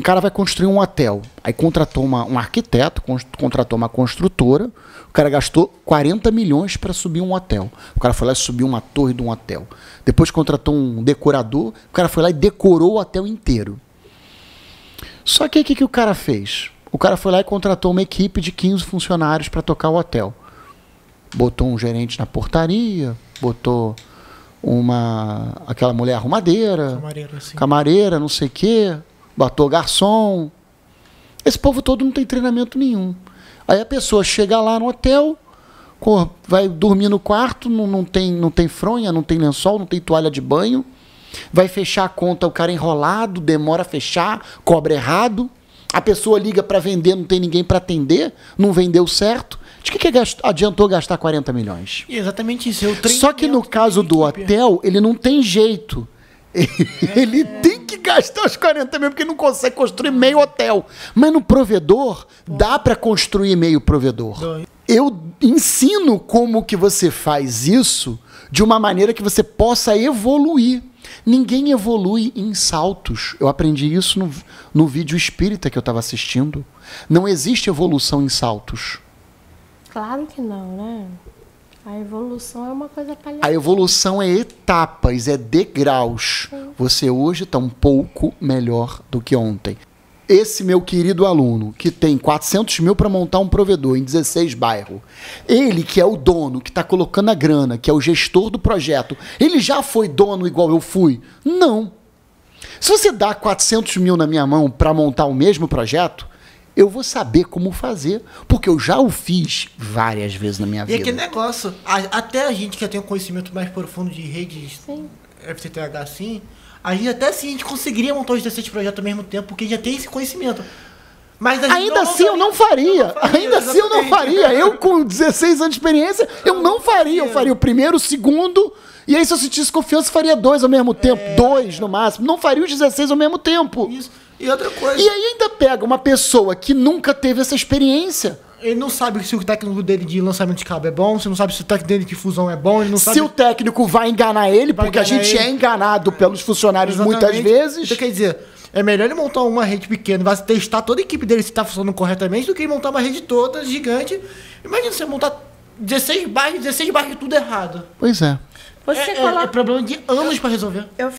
Um cara vai construir um hotel, aí contratou uma, um arquiteto, contratou uma construtora, o cara gastou 40 milhões para subir um hotel. O cara foi lá e subiu uma torre de um hotel. Depois contratou um decorador, o cara foi lá e decorou o hotel inteiro. Só que o que, que o cara fez? O cara foi lá e contratou uma equipe de 15 funcionários para tocar o hotel. Botou um gerente na portaria, botou uma aquela mulher arrumadeira, camareira, camareira não sei o quê, Batou garçom. Esse povo todo não tem treinamento nenhum. Aí a pessoa chega lá no hotel, vai dormir no quarto, não, não, tem, não tem fronha, não tem lençol, não tem toalha de banho. Vai fechar a conta, o cara enrolado, demora a fechar, cobra errado. A pessoa liga para vender, não tem ninguém para atender, não vendeu certo. De que, que é adiantou gastar 40 milhões? E exatamente isso. É Só que no caso do hotel, ele não tem jeito. Ele, é. ele tem que gastar os 40 mil, porque não consegue construir meio hotel. Mas no provedor, dá para construir meio provedor. Eu ensino como que você faz isso de uma maneira que você possa evoluir. Ninguém evolui em saltos. Eu aprendi isso no, no vídeo espírita que eu estava assistindo. Não existe evolução em saltos. Claro que não, né? A evolução é uma coisa palhaçada. A evolução é etapas, é degraus. É você hoje está um pouco melhor do que ontem. Esse meu querido aluno, que tem 400 mil para montar um provedor em 16 bairros, ele que é o dono, que está colocando a grana, que é o gestor do projeto, ele já foi dono igual eu fui? Não. Se você dá 400 mil na minha mão para montar o mesmo projeto, eu vou saber como fazer, porque eu já o fiz várias vezes na minha e é vida. E aquele negócio, a, até a gente que tem um conhecimento mais profundo de redes Sim. FTTH assim, a gente até sim a gente conseguiria montar os 17 projetos ao mesmo tempo, porque já tem esse conhecimento. Mas Ainda não assim não eu não faria. Não faria Ainda assim eu não faria. Eu, com 16 anos de experiência, eu não faria. Eu faria o primeiro, o segundo. E aí, se eu sentisse confiança, faria dois ao mesmo tempo. É... Dois no máximo. Não faria os 16 ao mesmo tempo. Isso. E outra coisa. E aí ainda pega uma pessoa que nunca teve essa experiência ele não sabe se o técnico dele de lançamento de cabo é bom, se não sabe se o técnico dele de fusão é bom, ele não sabe. Se o técnico vai enganar ele, vai porque enganar a gente ele. é enganado pelos funcionários Exatamente. muitas vezes. Então quer dizer, é melhor ele montar uma rede pequena, vai testar toda a equipe dele se está funcionando corretamente, do que montar uma rede toda gigante. Imagina você montar 16 bairros, 16 bairros tudo errado. Pois é. Você é, é coloca... é, é problema de anos para resolver. Eu